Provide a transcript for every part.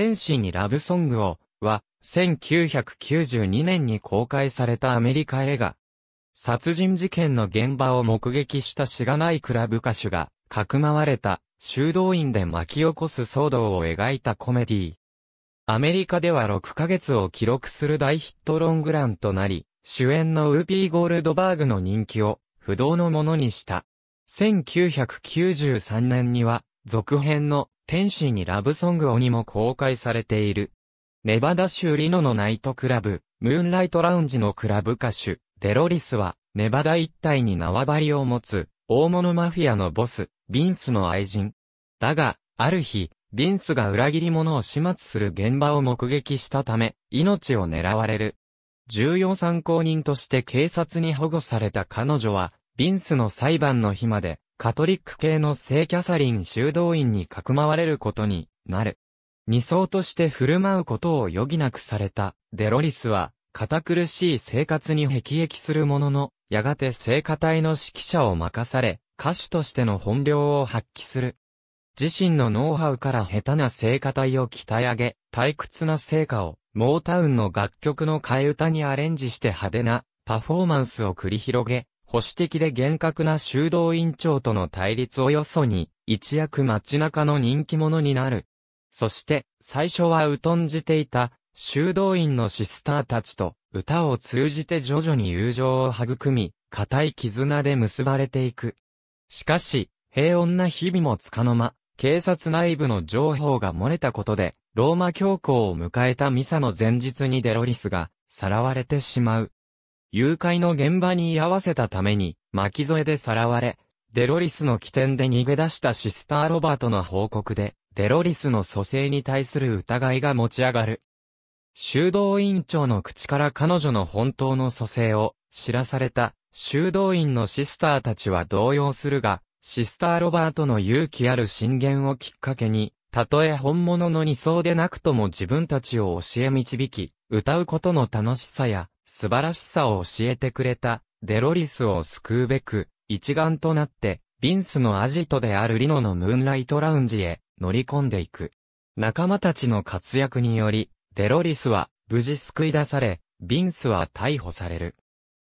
天使にラブソングを、は、1992年に公開されたアメリカ映画。殺人事件の現場を目撃したしがないクラブ歌手が、かくまわれた、修道院で巻き起こす騒動を描いたコメディー。アメリカでは6ヶ月を記録する大ヒットロングランとなり、主演のウーピー・ゴールドバーグの人気を不動のものにした。1993年には続編の天使にラブソング鬼も公開されている。ネバダ州リノのナイトクラブ、ムーンライトラウンジのクラブ歌手、デロリスは、ネバダ一帯に縄張りを持つ、大物マフィアのボス、ビンスの愛人。だが、ある日、ビンスが裏切り者を始末する現場を目撃したため、命を狙われる。重要参考人として警察に保護された彼女は、ビンスの裁判の日まで、カトリック系の聖キャサリン修道院にかくまわれることになる。二層として振る舞うことを余儀なくされたデロリスは、堅苦しい生活に辟易するものの、やがて聖歌隊の指揮者を任され、歌手としての本領を発揮する。自身のノウハウから下手な聖歌隊を鍛え上げ、退屈な成果を、モータウンの楽曲の替え歌にアレンジして派手なパフォーマンスを繰り広げ、保守的で厳格な修道院長との対立をよそに、一躍街中の人気者になる。そして、最初は疎んじていた、修道院のシスターたちと、歌を通じて徐々に友情を育み、固い絆で結ばれていく。しかし、平穏な日々もつかの間、警察内部の情報が漏れたことで、ローマ教皇を迎えたミサの前日にデロリスが、さらわれてしまう。誘拐の現場に居合わせたために、巻き添えでさらわれ、デロリスの起点で逃げ出したシスター・ロバートの報告で、デロリスの蘇生に対する疑いが持ち上がる。修道院長の口から彼女の本当の蘇生を知らされた修道院のシスターたちは動揺するが、シスター・ロバートの勇気ある進言をきっかけに、たとえ本物の二層でなくとも自分たちを教え導き、歌うことの楽しさや、素晴らしさを教えてくれた、デロリスを救うべく、一丸となって、ビンスのアジトであるリノのムーンライトラウンジへ乗り込んでいく。仲間たちの活躍により、デロリスは無事救い出され、ビンスは逮捕される。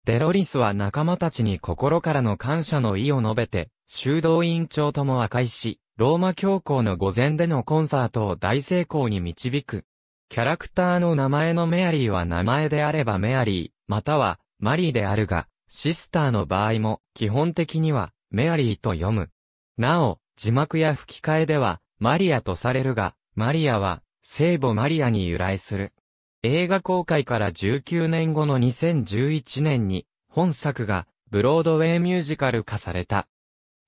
デロリスは仲間たちに心からの感謝の意を述べて、修道院長とも和解し、ローマ教皇の御前でのコンサートを大成功に導く。キャラクターの名前のメアリーは名前であればメアリー、またはマリーであるが、シスターの場合も基本的にはメアリーと読む。なお、字幕や吹き替えではマリアとされるが、マリアは聖母マリアに由来する。映画公開から19年後の2011年に本作がブロードウェイミュージカル化された。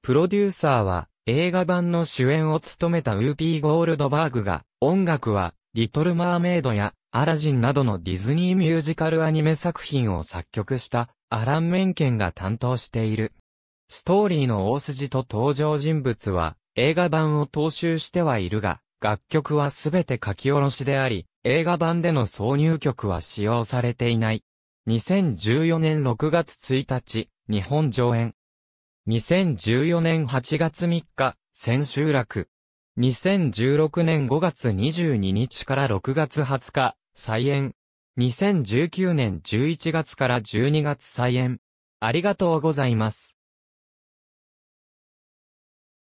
プロデューサーは映画版の主演を務めたウーピー・ゴールドバーグが音楽はリトル・マーメイドやアラジンなどのディズニーミュージカルアニメ作品を作曲したアラン・メンケンが担当している。ストーリーの大筋と登場人物は映画版を踏襲してはいるが、楽曲はすべて書き下ろしであり、映画版での挿入曲は使用されていない。2014年6月1日、日本上演。2014年8月3日、千秋楽。2016年5月22日から6月20日、再演。2019年11月から12月再演。ありがとうございます。